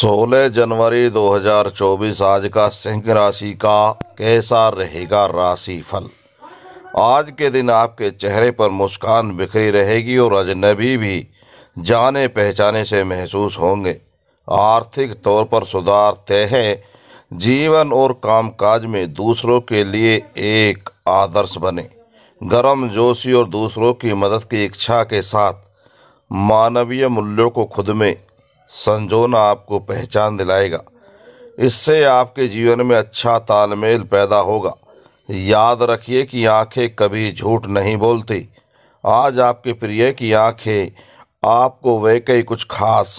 सोलह जनवरी 2024 आज का सिंह राशि का कैसा रहेगा राशि फल आज के दिन आपके चेहरे पर मुस्कान बिखरी रहेगी और अजनबी भी जाने पहचाने से महसूस होंगे आर्थिक तौर पर सुधार तय है जीवन और कामकाज में दूसरों के लिए एक आदर्श बने गर्म जोशी और दूसरों की मदद की इच्छा के साथ मानवीय मूल्यों को खुद में संजोना आपको पहचान दिलाएगा इससे आपके जीवन में अच्छा तालमेल पैदा होगा याद रखिए कि आंखें कभी झूठ नहीं बोलती आज आपके प्रिय की आंखें आपको वैकई कुछ खास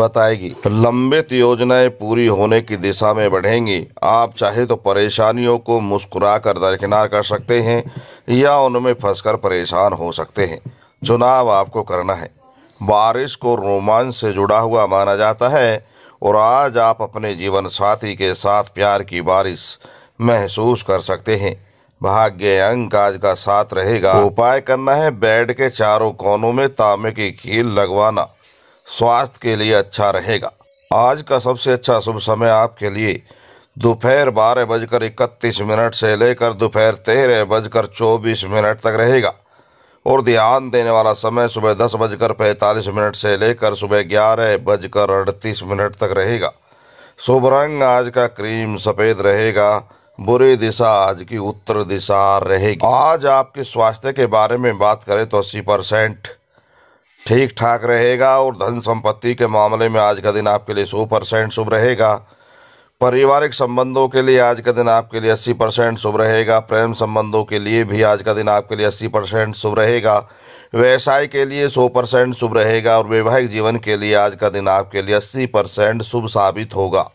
बताएगी लंबित योजनाएं पूरी होने की दिशा में बढ़ेंगी आप चाहे तो परेशानियों को मुस्कुरा कर दरकिनार कर सकते हैं या उनमें फंसकर परेशान हो सकते हैं चुनाव आपको करना है बारिश को रोमांच से जुड़ा हुआ माना जाता है और आज आप अपने जीवन साथी के साथ प्यार की बारिश महसूस कर सकते हैं भाग्य अंक आज का साथ रहेगा उपाय करना है बेड के चारों कोनों में तांबे की कील लगवाना स्वास्थ्य के लिए अच्छा रहेगा आज का सबसे अच्छा शुभ समय आपके लिए दोपहर बारह बजकर इकतीस मिनट से लेकर दोपहर तेरह बजकर चौबीस मिनट तक रहेगा और ध्यान देने वाला समय सुबह दस बजकर पैंतालीस मिनट से लेकर सुबह ग्यारह बजकर अड़तीस मिनट तक रहेगा शुभ रंग आज का क्रीम सफेद रहेगा बुरी दिशा आज की उत्तर दिशा रहेगी आज आपके स्वास्थ्य के बारे में बात करें तो अस्सी परसेंट ठीक ठाक रहेगा और धन संपत्ति के मामले में आज का दिन आपके लिए सौ परसेंट शुभ रहेगा पारिवारिक संबंधों के लिए आज का दिन आपके लिए अस्सी परसेंट शुभ रहेगा प्रेम संबंधों के लिए भी आज का दिन आपके लिए अस्सी परसेंट शुभ रहेगा व्यवसाय के लिए सौ परसेंट शुभ रहेगा और वैवाहिक जीवन के लिए आज का दिन आपके लिए अस्सी परसेंट शुभ साबित होगा